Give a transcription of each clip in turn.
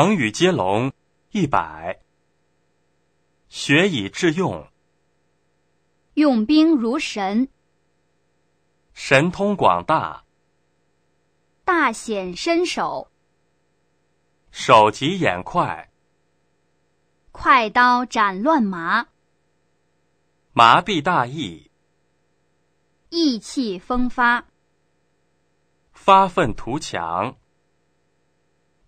成语接龙一百，学以致用，用兵如神，神通广大，大显身手，手疾眼快，快刀斩乱麻，麻痹大意，意气风发，发愤图强。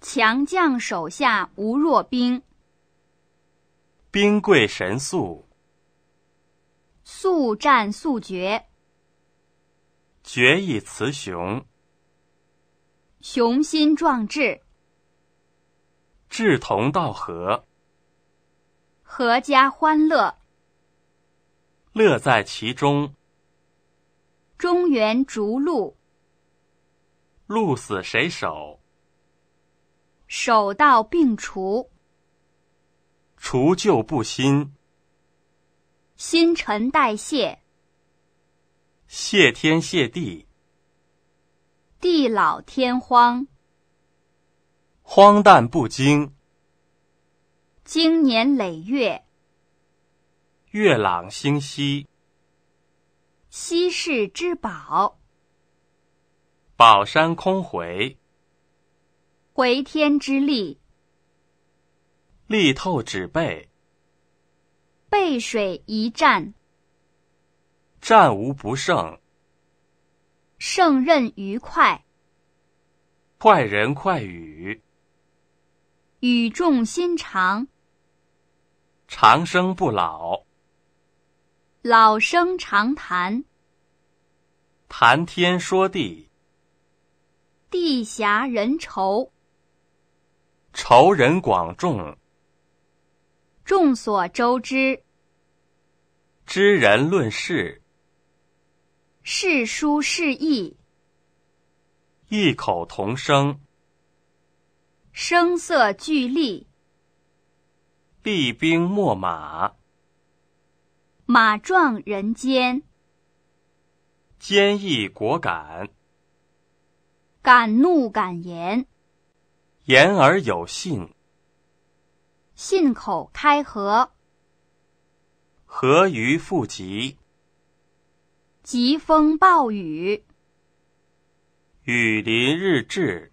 强将手下无弱兵，兵贵神速，速战速决，决一雌雄，雄心壮志，志同道合，阖家欢乐，乐在其中，中原逐鹿，鹿死谁手？手到病除，除旧布新，新陈代谢，谢天谢地，地老天荒，荒诞不经，经年累月，月朗星稀，稀世之宝，宝山空回。回天之力，力透纸背，背水一战，战无不胜，胜任愉快，快人快语，语重心长，长生不老，老生常谈，谈天说地，地狭人稠。仇人广众，众所周知，知人论事，事书事义。异口同声，声色俱厉，厉兵秣马，马壮人坚，坚毅果敢，敢怒敢言。言而有信，信口开河，河鱼复集。疾风暴雨，雨淋日炙，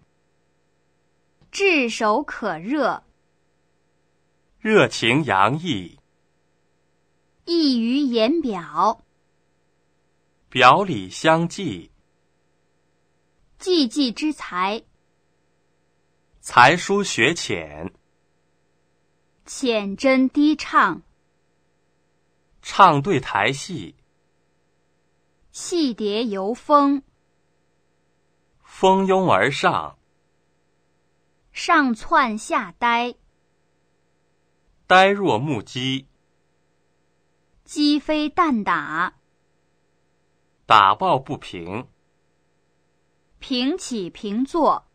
炙手可热，热情洋溢，溢于言表，表里相济，济济之才。才疏学浅，浅斟低唱，唱对台戏，戏蝶游蜂，蜂拥而上，上窜下呆，呆若木鸡，鸡飞蛋打，打抱不平，平起平坐。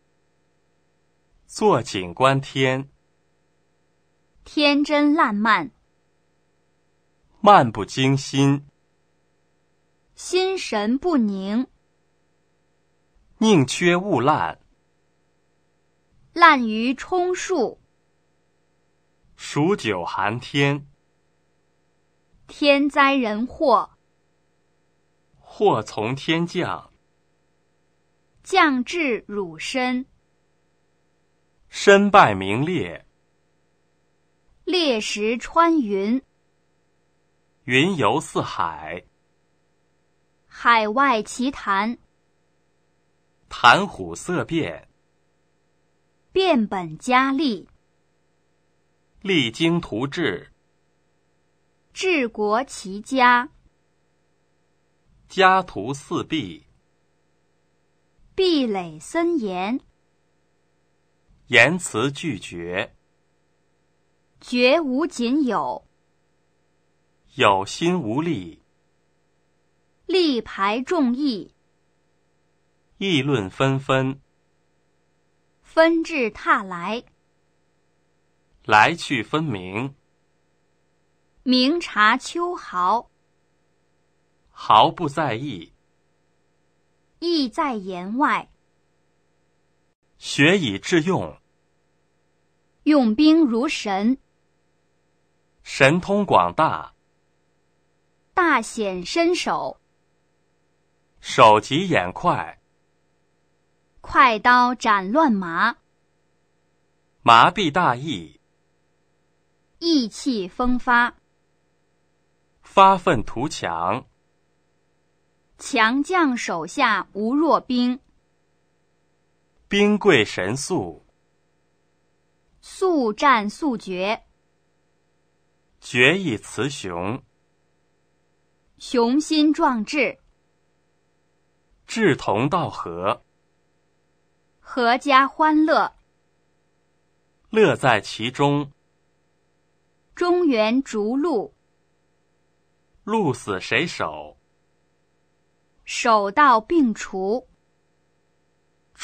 坐井观天，天真烂漫，漫不经心，心神不宁，宁缺勿滥，滥竽充数，数九寒天，天灾人祸，祸从天降，降至汝身。身败名裂，烈石穿云，云游四海，海外奇谈，谈虎色变，变本加厉，励精图治，治国齐家，家徒四壁，壁垒森严。言辞拒绝，绝无仅有，有心无力，力排众议，议论纷纷，纷至沓来，来去分明，明察秋毫，毫不在意，意在言外。学以致用，用兵如神，神通广大，大显身手，手疾眼快，快刀斩乱麻，麻痹大意，意气风发，发愤图强，强将手下无弱兵。兵贵神速，速战速决，决一雌雄，雄心壮志，志同道合，阖家欢乐，乐在其中，中原逐鹿，鹿死谁手，手到病除。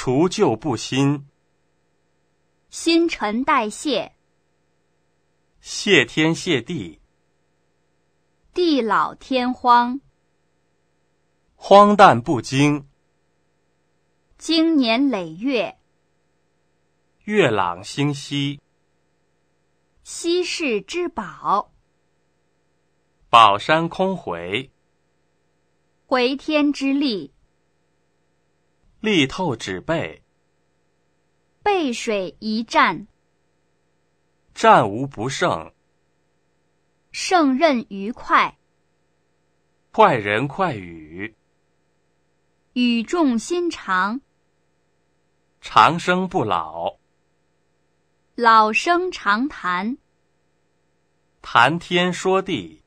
除旧布新，新陈代谢。谢天谢地，地老天荒，荒诞不经，经年累月，月朗星稀，稀世之宝，宝山空回，回天之力。力透纸背，背水一战，战无不胜，胜任愉快，快人快语，语重心长，长生不老，老生常谈，谈天说地，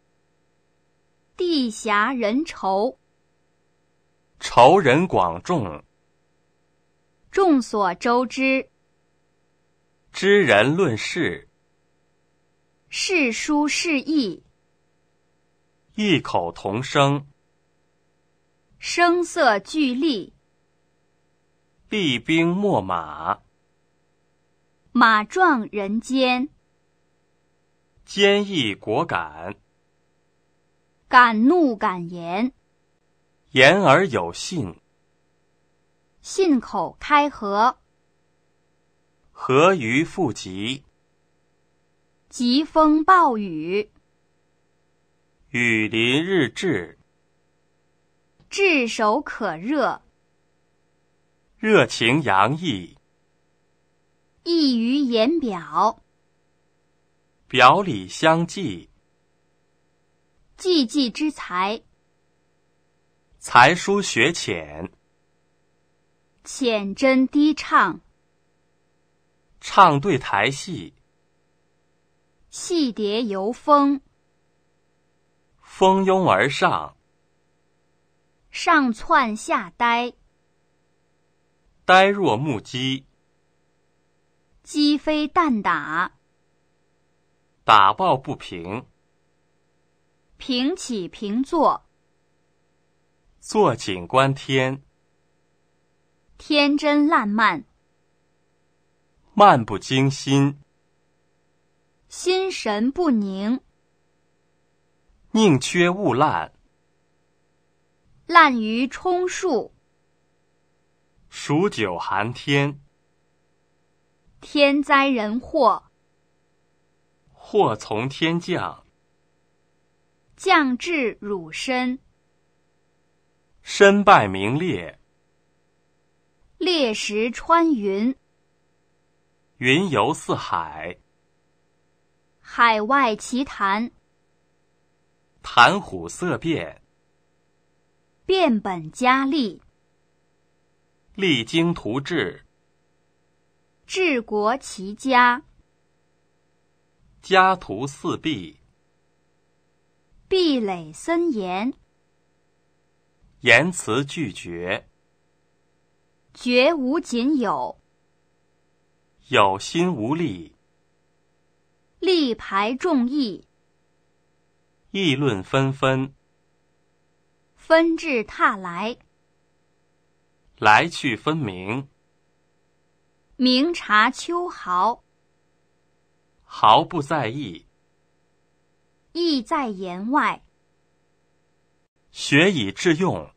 地狭人稠，仇人广众。众所周知，知人论事，事书事异，异口同声，声色俱厉，厉兵秣马，马壮人坚，坚毅果敢，敢怒敢言，言而有信。信口开河，河鱼复集。疾风暴雨，雨淋日炙，炙手可热，热情洋溢，溢于言表，表里相济，济济之才，才疏学浅。浅斟低唱，唱对台戏。戏蝶游蜂，蜂拥而上。上窜下呆，呆若木鸡。鸡飞蛋打，打抱不平。平起平坐，坐井观天。天真烂漫，漫不经心，心神不宁，宁缺毋滥，滥竽充数，数九寒天，天灾人祸，祸从天降，降至汝身，身败名裂。猎石穿云，云游四海，海外奇谈，谈虎色变，变本加厉，励精图治，治国齐家，家徒四壁，壁垒森严，言辞拒绝。绝无仅有，有心无力，力排众议，议论纷纷，纷至沓来，来去分明，明察秋毫，毫不在意，意在言外，学以致用，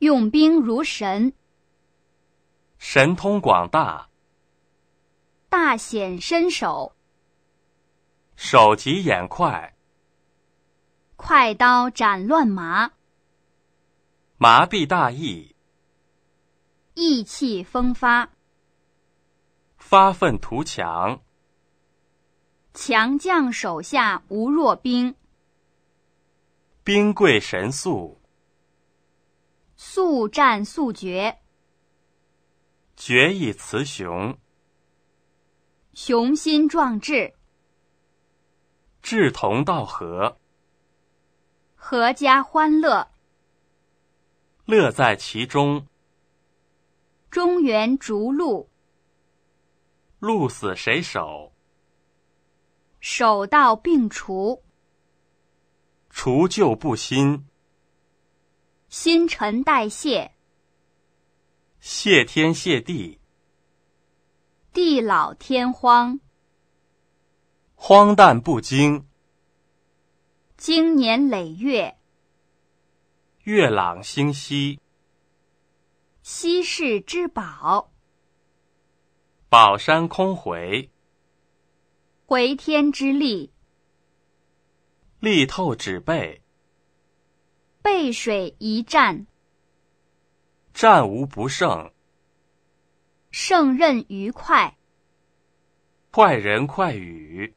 用兵如神。神通广大，大显身手，手疾眼快，快刀斩乱麻，麻痹大意，意气风发，发愤图强，强将手下无弱兵，兵贵神速，速战速决。决一雌雄，雄心壮志，志同道合，合家欢乐，乐在其中，中原逐鹿，鹿死谁手，手到病除，除旧布新，新陈代谢。谢天谢地，地老天荒，荒诞不经，经年累月，月朗星稀，稀世之宝，宝山空回，回天之力，力透纸背，背水一战。战无不胜，胜任愉快，快人快语，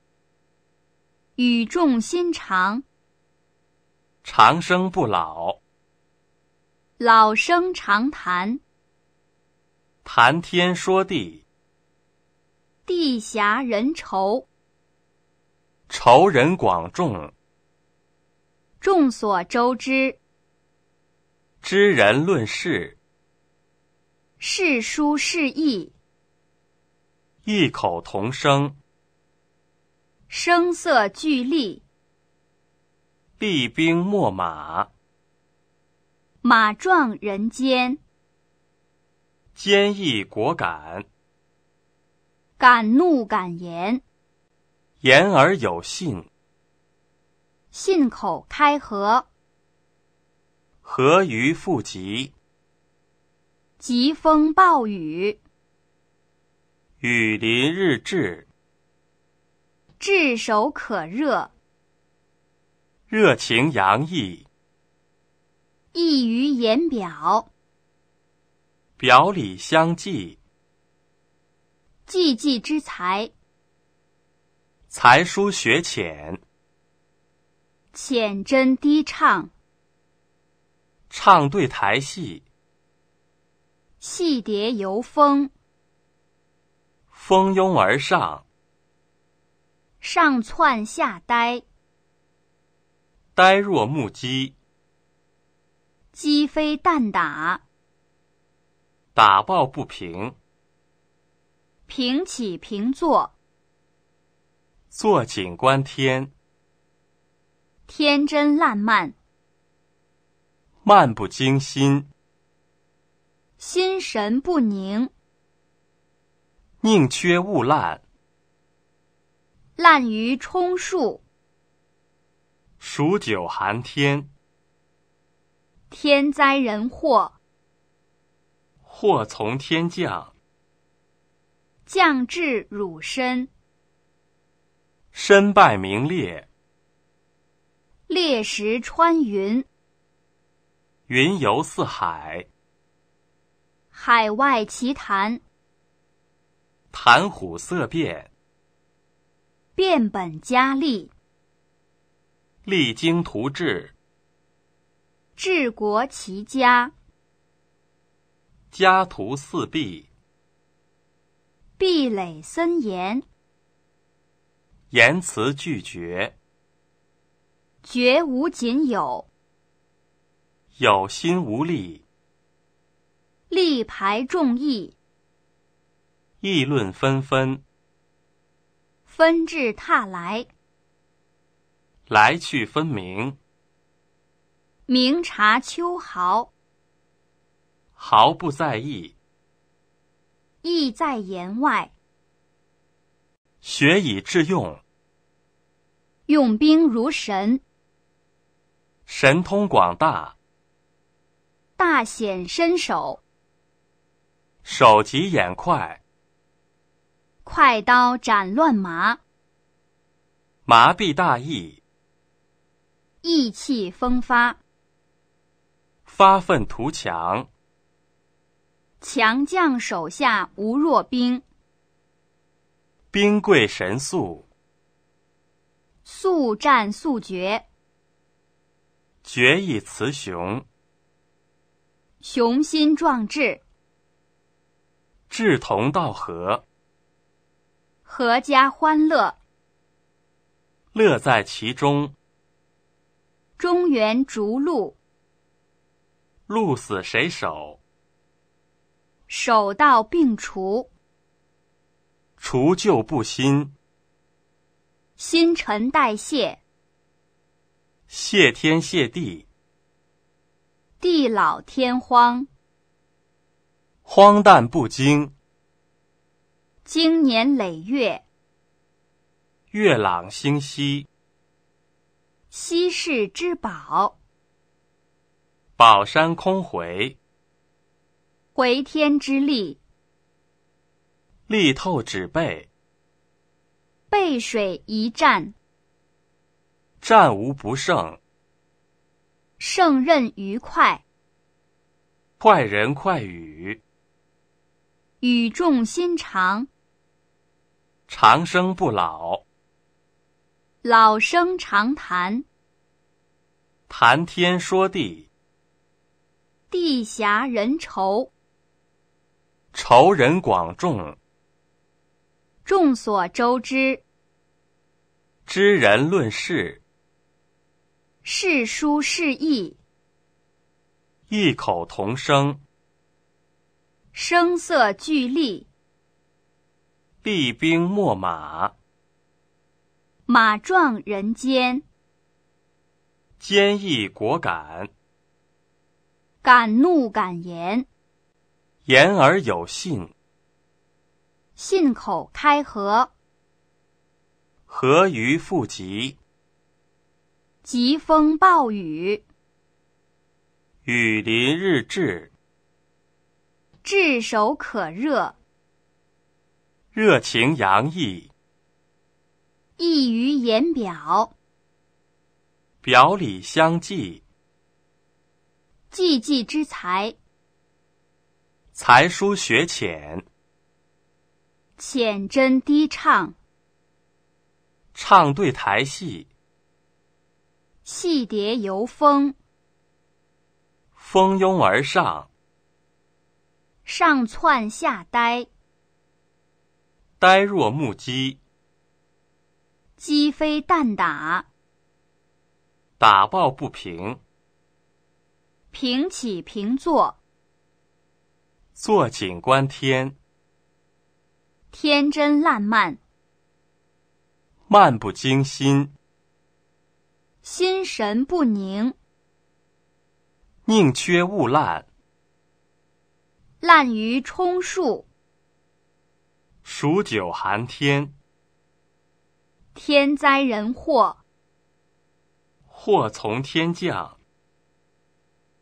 语重心长，长生不老，老生常谈，谈天说地，地狭人稠，仇人广众，众所周知，知人论事。是书是意，异口同声，声色俱厉，厉兵秣马，马壮人坚，坚毅果敢，敢怒敢言，言而有信，信口开河，河鱼复及。疾风暴雨，雨林日志，炙手可热，热情洋溢，溢于言表，表里相济，济济之才，才疏学浅，浅斟低唱，唱对台戏。戏蝶游蜂，蜂拥而上，上窜下呆，呆若木鸡，鸡飞蛋打，打抱不平，平起平坐，坐井观天，天真烂漫，漫不经心。心神不宁。宁缺勿滥。滥竽充数。数九寒天。天灾人祸。祸从天降。降至汝身。身败名裂。裂石穿云。云游四海。海外奇谈，谈虎色变，变本加厉，励精图治，治国齐家，家徒四壁，壁垒森严，言辞拒绝，绝无仅有，有心无力。力排众议，议论纷纷，纷至沓来，来去分明，明察秋毫，毫不在意，意在言外，学以致用，用兵如神，神通广大，大显身手。手疾眼快，快刀斩乱麻，麻痹大意，意气风发，发愤图强，强将手下无弱兵，兵贵神速，速战速决，决一雌雄，雄心壮志。志同道合，阖家欢乐，乐在其中。中原逐鹿，鹿死谁手？手到病除，除旧布新，新陈代谢，谢天谢地，地老天荒。荒诞不经，经年累月，月朗星稀，稀世之宝，宝山空回，回天之力，力透纸背，背水一战，战无不胜，胜任愉快，快人快语。语重心长，长生不老，老生常谈，谈天说地，地狭人稠，仇人广众，众所周知，知人论事，事殊事异，异口同声。声色俱厉，厉兵秣马，马壮人坚，坚毅果敢，敢怒敢言，言而有信，信口开河，河鱼复集，疾风暴雨，雨淋日至。炙手可热，热情洋溢，溢于言表，表里相济，济济之才，才疏学浅，浅斟低唱，唱对台戏，戏蝶游蜂，蜂拥而上。上窜下呆，呆若木鸡，鸡飞蛋打，打抱不平，平起平坐，坐井观天，天真烂漫，漫不经心，心神不宁，宁缺毋滥。滥竽充数，数九寒天，天灾人祸，祸从天降，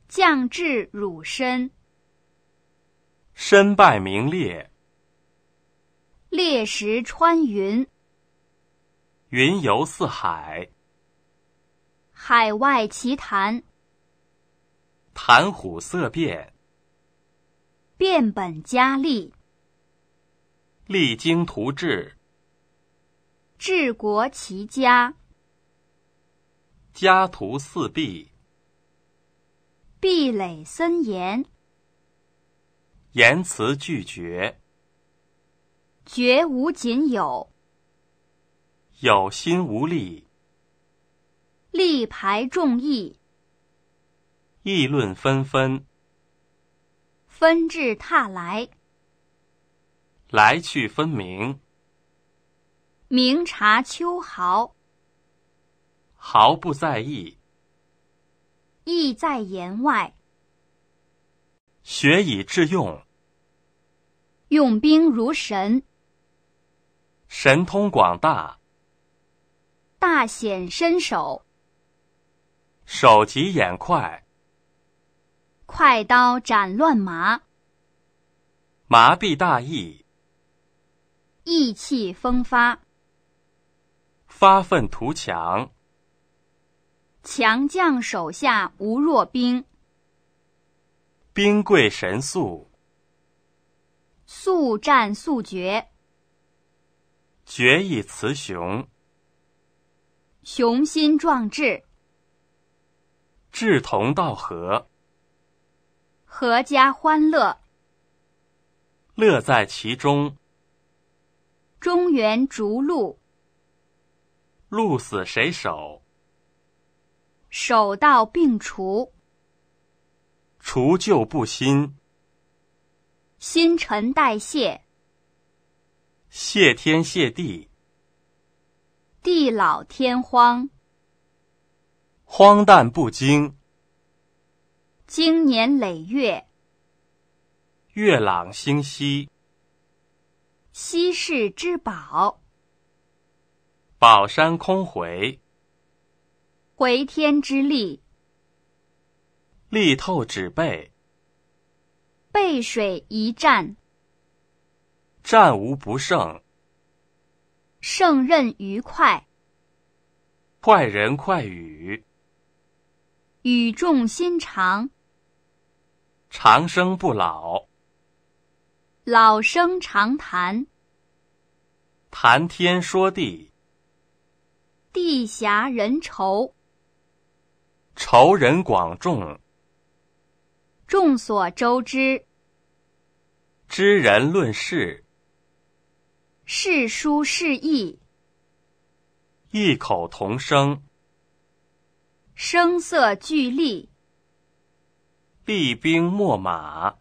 降至汝身，身败名裂，裂石穿云，云游四海，海外奇谈，谈虎色变。变本加厉，励精图治，治国齐家，家徒四壁，壁垒森严，言辞拒绝，绝无仅有，有心无力，力排众议，议论纷纷。纷至沓来，来去分明，明察秋毫，毫不在意，意在言外，学以致用，用兵如神，神通广大，大显身手，手疾眼快。快刀斩乱麻，麻痹大意，意气风发，发愤图强，强将手下无弱兵，兵贵神速，速战速决，决一雌雄，雄心壮志，志同道合。阖家欢乐，乐在其中。中原逐鹿，鹿死谁手？手到病除，除旧布新。新陈代谢，谢天谢地，地老天荒，荒诞不经。经年累月，月朗星稀，稀世之宝，宝山空回，回天之力，力透纸背，背水一战，战无不胜，胜任愉快，快人快语，语重心长。长生不老，老生常谈，谈天说地，地狭人稠，仇人广众，众所周知，知人论事，事书事异，异口同声，声色俱厉。厉兵秣马，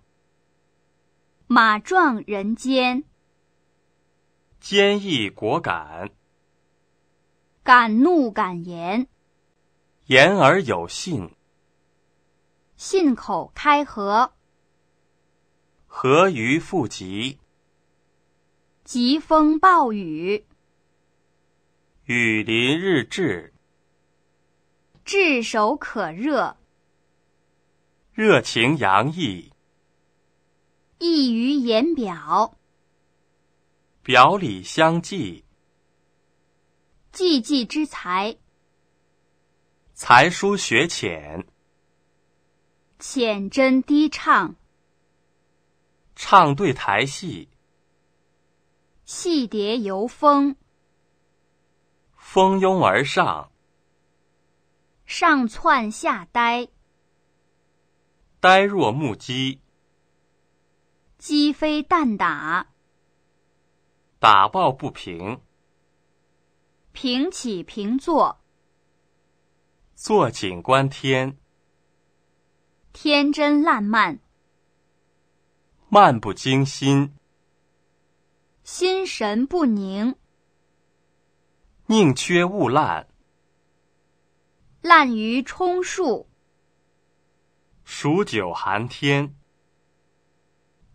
马壮人坚，坚毅果敢，敢怒敢言，言而有信，信口开河，河鱼富集，疾风暴雨，雨淋日炙，炙手可热。热情洋溢，溢于言表，表里相济，济济之才，才疏学浅，浅斟低唱，唱对台戏，戏蝶游蜂，蜂拥而上，上窜下呆。呆若木鸡，鸡飞蛋打，打抱不平，平起平坐，坐井观天，天真烂漫，漫不经心，心神不宁，宁缺勿滥，滥竽充数。数九寒天，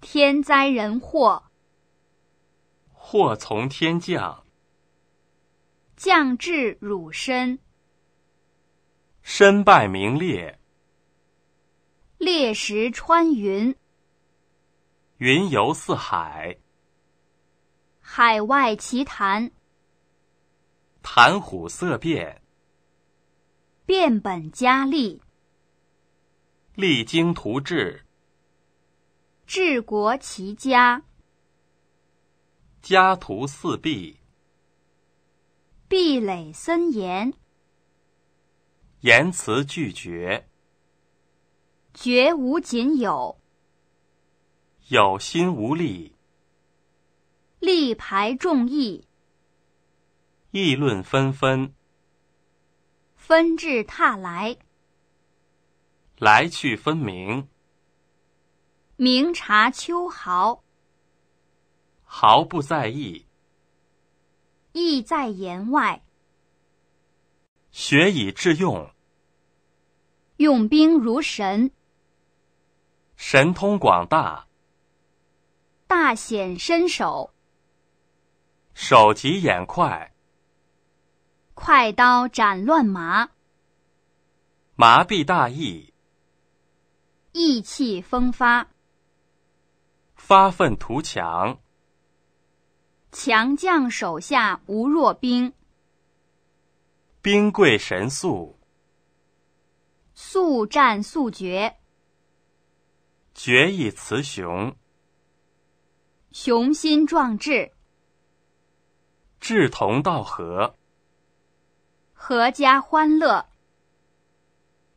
天灾人祸，祸从天降，降至汝身，身败名裂，裂石穿云，云游四海，海外奇谈，谈虎色变，变本加厉。励精图治，治国齐家，家徒四壁，壁垒森严，言辞拒绝，绝无仅有，有心无力，力排众议，议论纷纷，纷至沓来。来去分明，明察秋毫，毫不在意，意在言外，学以致用，用兵如神，神通广大，大显身手，手疾眼快，快刀斩乱麻，麻痹大意。意气风发，发愤图强，强将手下无弱兵，兵贵神速，速战速决，决一雌雄，雄心壮志，志同道合，阖家欢乐，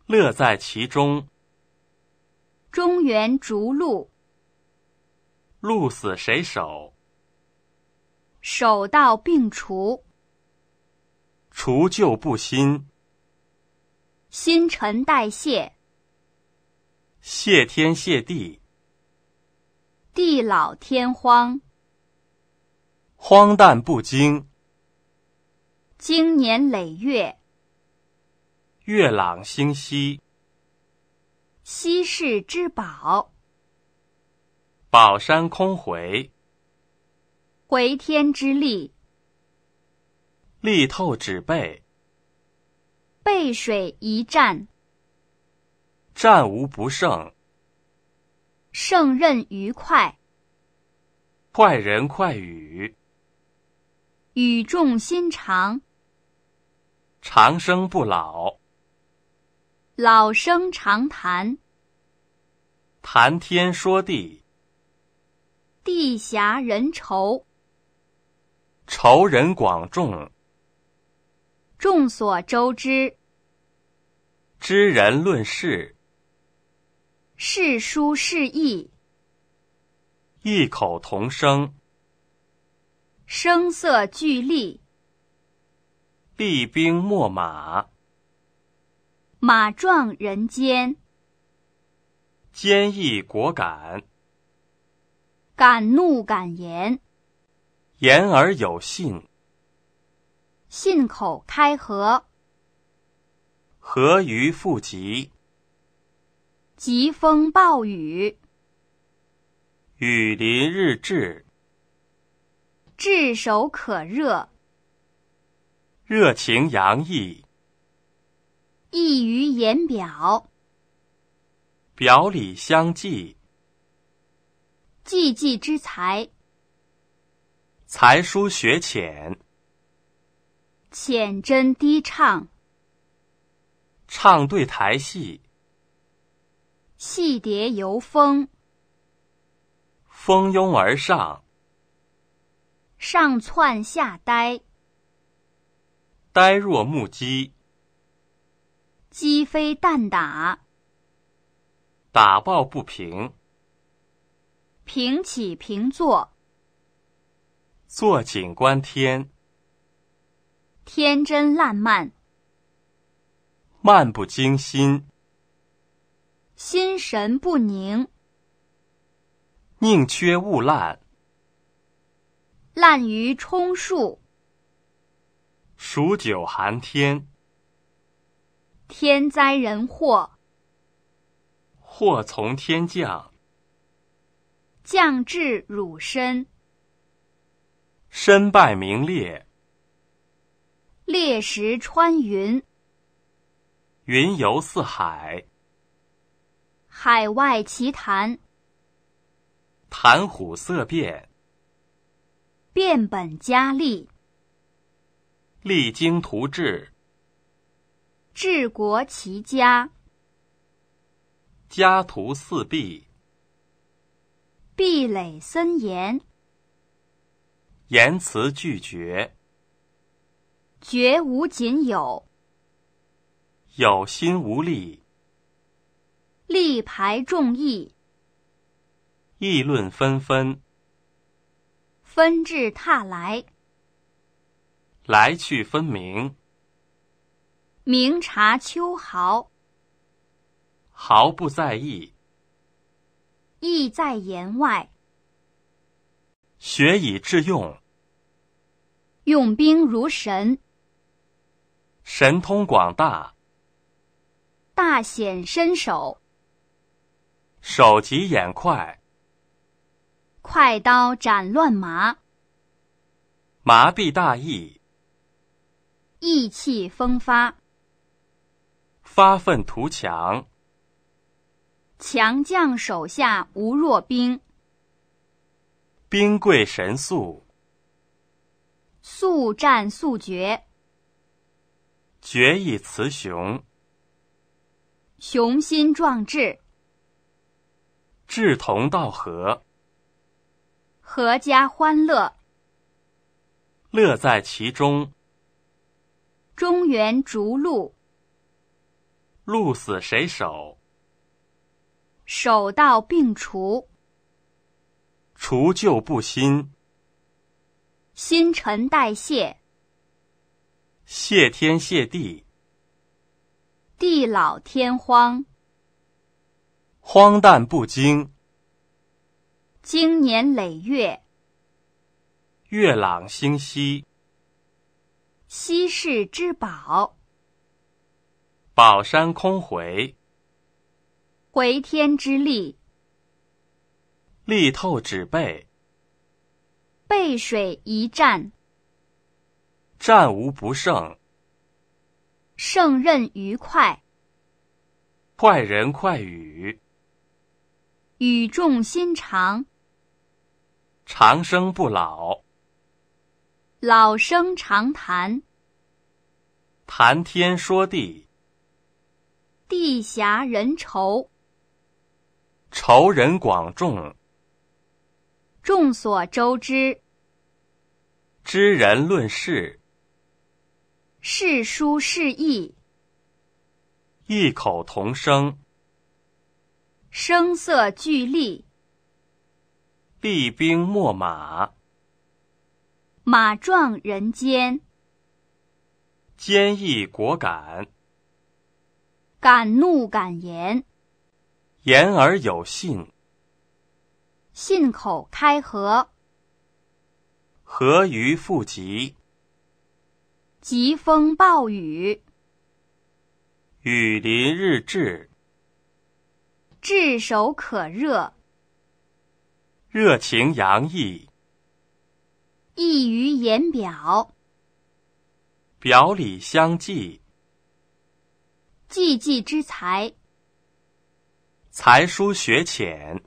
乐在其中。中原逐鹿，鹿死谁手？手到病除，除旧布新。新陈代谢，谢天谢地，地老天荒，荒诞不经，经年累月，月朗星稀。稀世之宝，宝山空回，回天之力，力透纸背，背水一战，战无不胜，胜任愉快，快人快语，语重心长，长生不老。老生常谈，谈天说地，地狭人稠，稠人广众，众所周知，知人论事，事书事异，异口同声，声色俱厉，厉兵秣马。马壮人坚，坚毅果敢，敢怒敢言，言而有信，信口开河，河鱼复集，疾风暴雨，雨淋日炙，炙手可热，热情洋溢。溢于言表，表里相济，济济之才，才疏学浅，浅斟低唱，唱对台戏，戏蝶游蜂，蜂拥而上，上窜下呆，呆若木鸡。鸡飞蛋打，打抱不平，平起平坐，坐井观天，天真烂漫，漫不经心，心神不宁，宁缺毋滥，滥竽充数，数九寒天。天灾人祸，祸从天降，降至汝身，身败名裂，裂石穿云，云游四海，海外奇谈，谈虎色变，变本加厉，励精图治。治国齐家，家徒四壁，壁垒森严，言辞拒绝，绝无仅有，有心无力，力排众议，议论纷纷，纷至沓来，来去分明。明察秋毫，毫不在意，意在言外，学以致用，用兵如神，神通广大，大显身手，手疾眼快，快刀斩乱麻，麻痹大意，意气风发。发愤图强，强将手下无弱兵，兵贵神速，速战速决，决一雌雄，雄心壮志，志同道合，阖家欢乐，乐在其中，中原逐鹿。鹿死谁手？手到病除。除旧布新。新陈代谢。谢天谢地。地老天荒。荒诞不经。经年累月。月朗星稀。稀世之宝。宝山空回，回天之力，力透纸背，背水一战，战无不胜，胜任愉快，快人快语，语重心长，长生不老，老生常谈，谈天说地。地狭人稠，稠人广众，众所周知，知人论事，事书事义，异口同声，声色俱厉，厉兵秣马，马壮人坚，坚毅果敢。敢怒敢言，言而有信，信口开河，河鱼复集，疾风暴雨，雨淋日炙，炙手可热，热情洋溢，溢于言表，表里相济。济济之才，才疏学浅，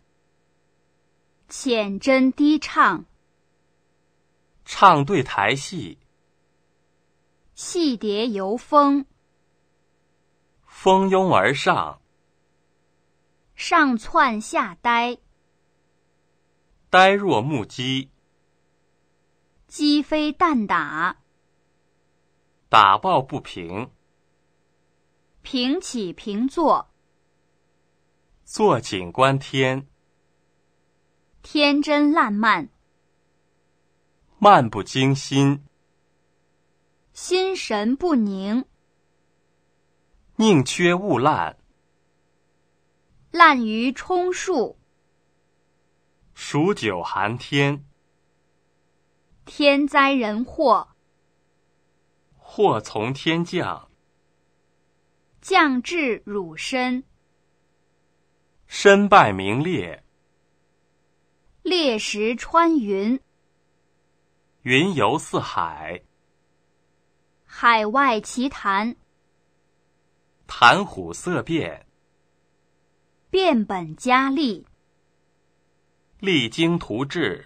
浅斟低唱，唱对台戏，戏蝶游蜂，蜂拥而上，上窜下呆，呆若木鸡，鸡飞蛋打，打抱不平。平起平坐，坐井观天，天真烂漫，漫不经心，心神不宁，宁缺毋滥，滥竽充数，数九寒天，天灾人祸，祸从天降。降至汝身，身败名裂；裂石穿云，云游四海；海外奇谈，谈虎色变；变本加厉，励精图治；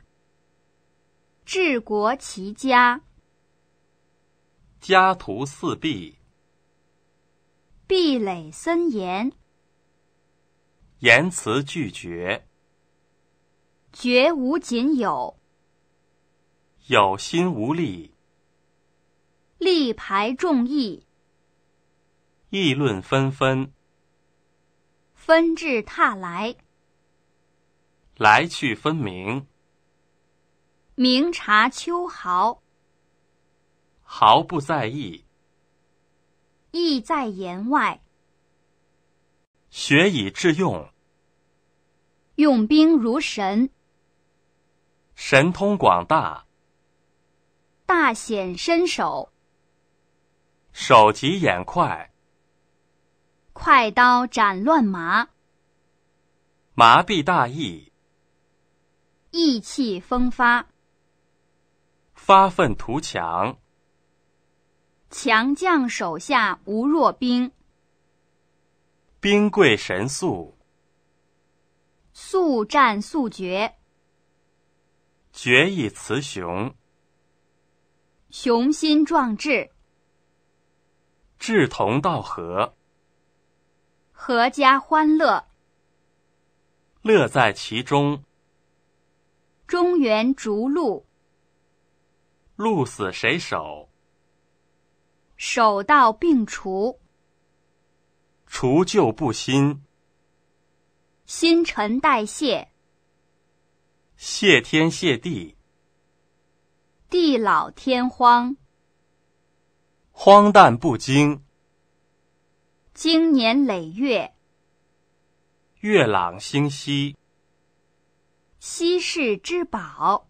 治国齐家，家徒四壁。壁垒森严，言辞拒绝，绝无仅有，有心无力，力排众议，议论纷纷，纷至沓来，来去分明，明察秋毫，毫不在意。意在言外，学以致用，用兵如神，神通广大，大显身手，手疾眼快，快刀斩乱麻，麻痹大意，意气风发，发愤图强。强将手下无弱兵，兵贵神速，速战速决，决一雌雄，雄心壮志，志同道合，阖家欢乐，乐在其中，中原逐鹿，鹿死谁手？手到病除，除旧布新，新陈代谢，谢天谢地，地老天荒，荒诞不经，经年累月，月朗星稀，稀世之宝，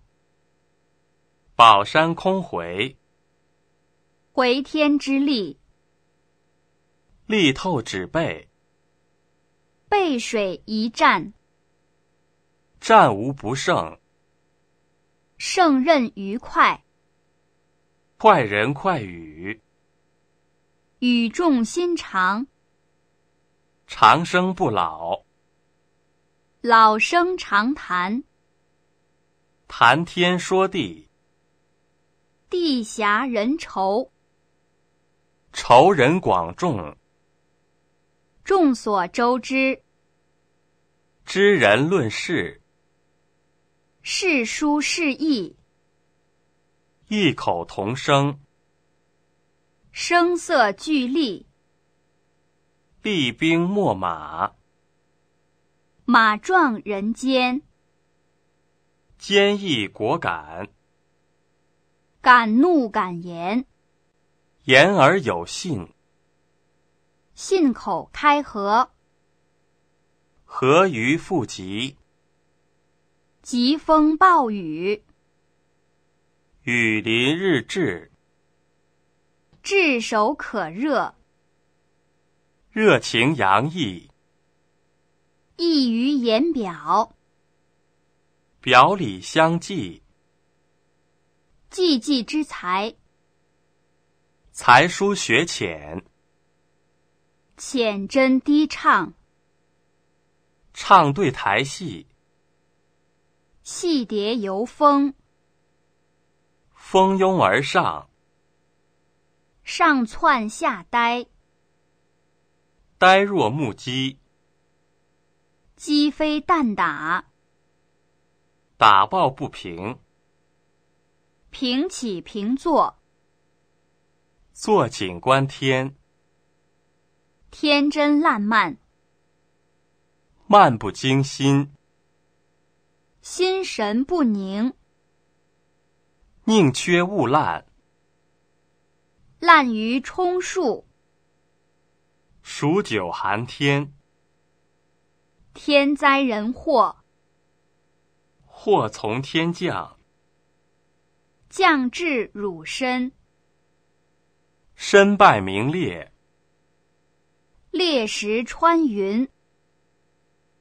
宝山空回。回天之力，力透纸背，背水一战，战无不胜，胜任愉快，快人快语，语重心长，长生不老，老生常谈，谈天说地，地狭人稠。仇人广众，众所周知，知人论事，事书事异，异口同声，声色俱厉，厉兵秣马，马壮人坚，坚毅果敢，敢怒敢言。言而有信，信口开河，河鱼复集，疾风暴雨，雨淋日炙，炙手可热，热情洋溢，溢于言表，表里相济，济济之才。才疏学浅，浅斟低唱，唱对台戏，戏蝶游蜂，蜂拥而上，上窜下呆，呆若木鸡，鸡飞蛋打，打抱不平，平起平坐。坐井观天，天真烂漫，漫不经心，心神不宁，宁缺勿滥，滥竽充数，数九寒天，天灾人祸，祸从天降，降至汝身。身败名裂，烈石穿云，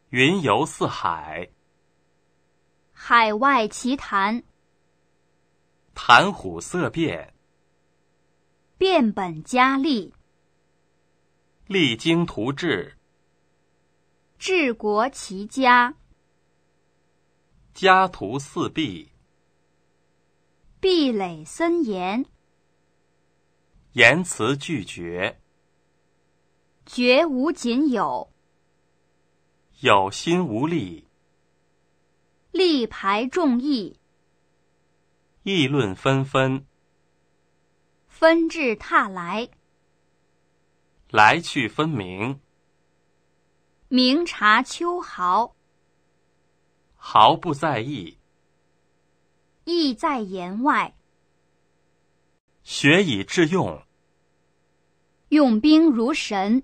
云游四海，海外奇谈，谈虎色变，变本加厉，励精图治，治国齐家，家徒四壁，壁垒森严。言辞拒绝，绝无仅有；有心无力，力排众议；议论纷纷，纷至沓来；来去分明，明察秋毫；毫不在意，意在言外；学以致用。用兵如神，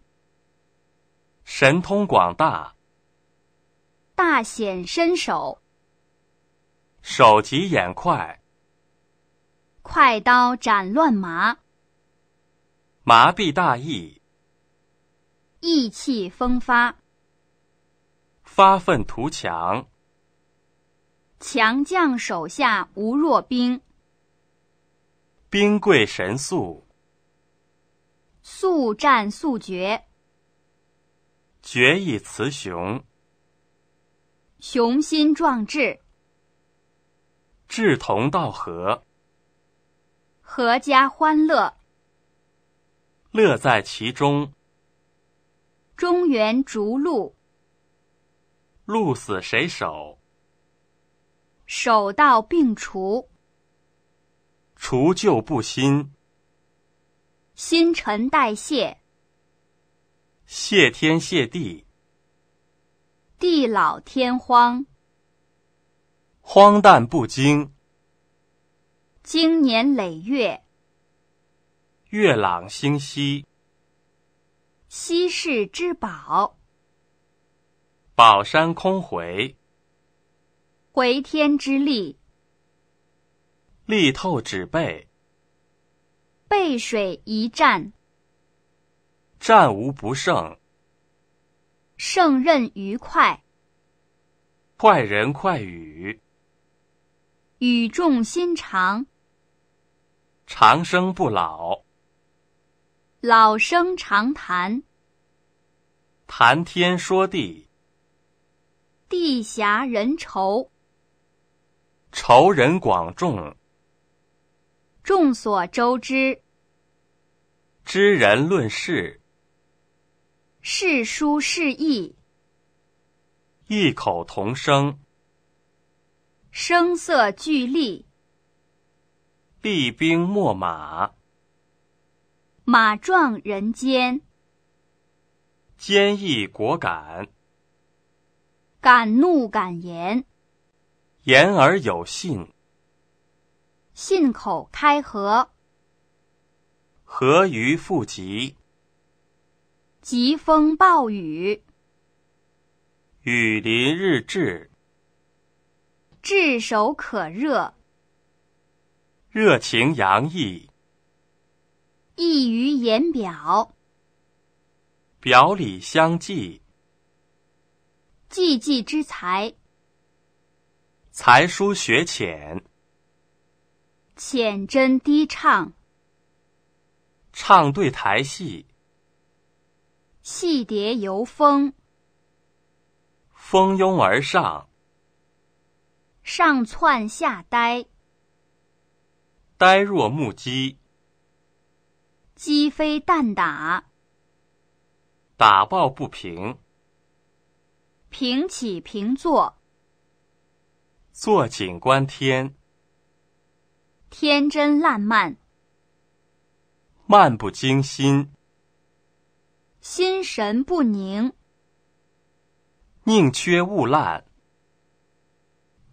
神通广大，大显身手，手疾眼快，快刀斩乱麻，麻痹大意，意气风发，发愤图强，强将手下无弱兵，兵贵神速。速战速决，决一雌雄，雄心壮志，志同道合，合家欢乐，乐在其中，中原逐鹿，鹿死谁手，手到病除，除旧布新。新陈代谢。谢天谢地。地老天荒。荒诞不经。经年累月。月朗星稀。稀世之宝。宝山空回。回天之力。力透纸背。背水一战，战无不胜，胜任愉快，快人快语，语重心长，长生不老，老生常谈，谈天说地，地狭人稠，稠人广众，众所周知。知人论事，事书事异，异口同声，声色俱厉，厉兵秣马，马壮人坚，坚毅果敢，敢怒敢言，言而有信，信口开河。何鱼复集。疾风暴雨，雨淋日炙，炙手可热，热情洋溢，溢于言表，表里相济，济济之才，才疏学浅，浅斟低唱。唱对台戏，戏蝶游蜂，蜂拥而上，上窜下呆，呆若木鸡，鸡飞蛋打，打抱不平，平起平坐，坐井观天，天真烂漫。漫不经心，心神不宁，宁缺勿滥，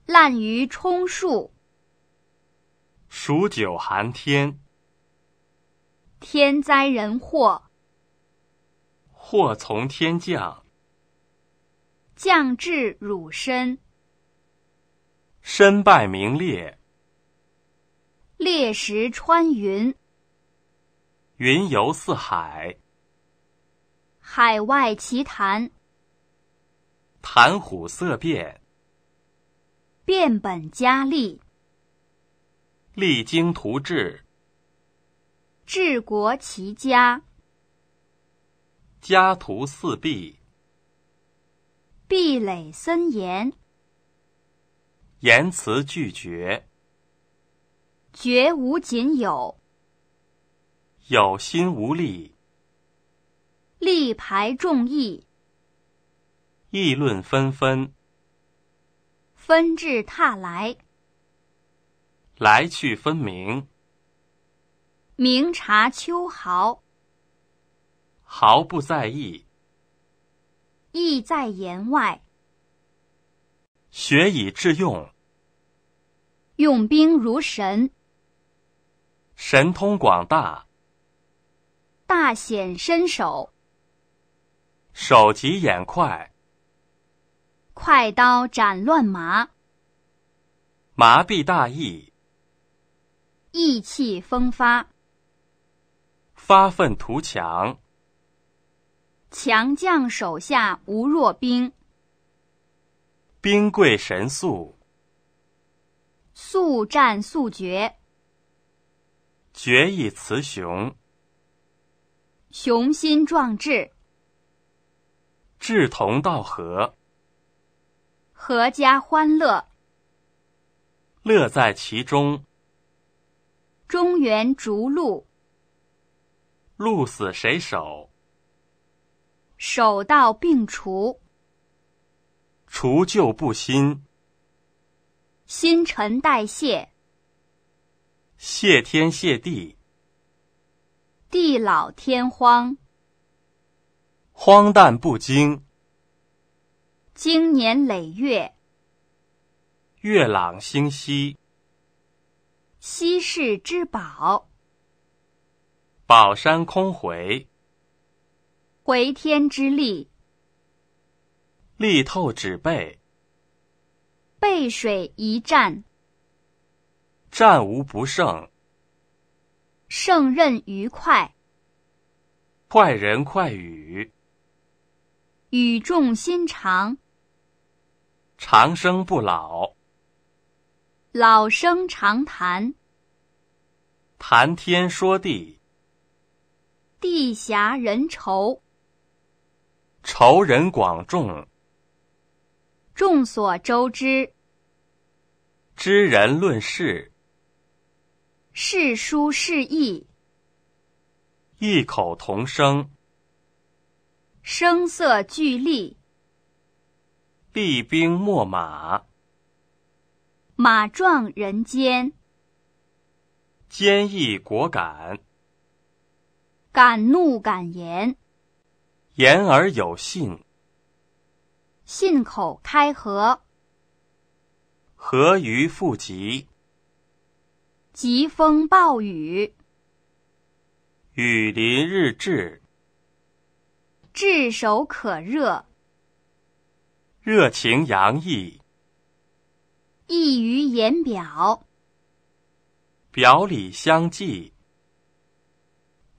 滥竽充数，数九寒天，天灾人祸，祸从天降，降至汝身，身败名裂，裂石穿云。云游四海，海外奇谈，谈虎色变，变本加厉，励精图治，治国齐家，家徒四壁，壁垒森严，言辞拒绝，绝无仅有。有心无力，力排众议，议论纷纷，纷至沓来，来去分明，明察秋毫，毫不在意，意在言外，学以致用，用兵如神，神通广大。大显身手，手疾眼快，快刀斩乱麻，麻痹大意，意气风发，发愤图强，强将手下无弱兵，兵贵神速，速战速决，决一雌雄。雄心壮志，志同道合，合家欢乐，乐在其中，中原逐鹿，鹿死谁手，手到病除，除旧布新，新陈代谢，谢天谢地。地老天荒，荒诞不经，经年累月，月朗星稀，稀世之宝，宝山空回，回天之力，力透纸背，背水一战，战无不胜。胜任愉快，快人快语，语重心长，长生不老，老生常谈，谈天说地，地狭人稠，仇人广众，众所周知，知人论事。是书是意，异口同声，声色俱厉，厉兵秣马，马壮人坚，坚毅果敢，敢怒敢言，言而有信，信口开河，河鱼复及。疾风暴雨，雨林日志，炙手可热，热情洋溢，溢于言表，表里相济，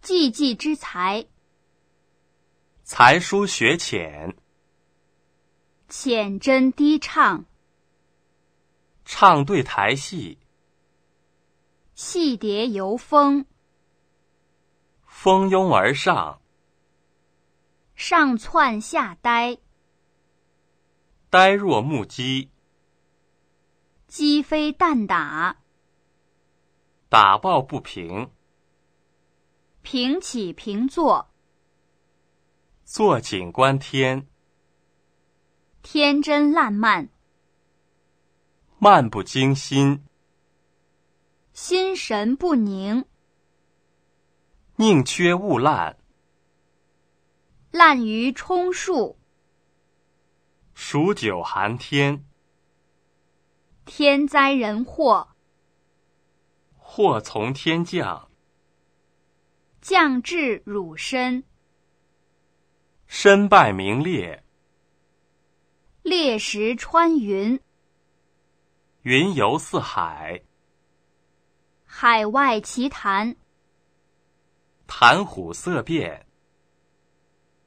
济济之才，才疏学浅，浅斟低唱，唱对台戏。戏蝶游蜂，蜂拥而上，上窜下呆，呆若木鸡，鸡飞蛋打，打抱不平，平起平坐，坐井观天，天真烂漫，漫不经心。心神不宁。宁缺勿滥。滥竽充数。数九寒天。天灾人祸。祸从天降。降至汝身。身败名裂。裂石穿云。云游四海。海外奇谈，谈虎色变，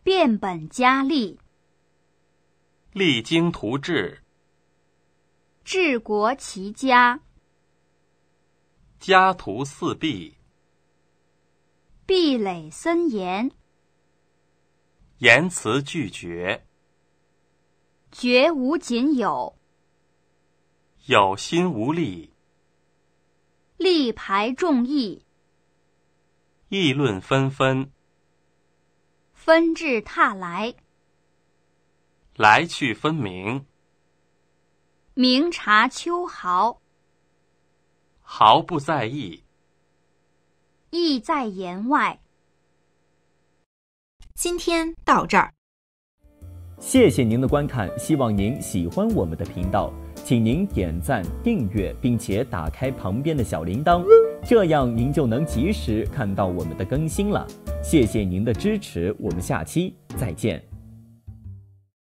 变本加厉，励精图治，治国齐家，家徒四壁，壁垒森严，言辞拒绝，绝无仅有，有心无力。力排众议，议论纷纷，纷至沓来，来去分明，明察秋毫，毫不在意，意在言外。今天到这儿，谢谢您的观看，希望您喜欢我们的频道。请您点赞、订阅，并且打开旁边的小铃铛，这样您就能及时看到我们的更新了。谢谢您的支持，我们下期再见。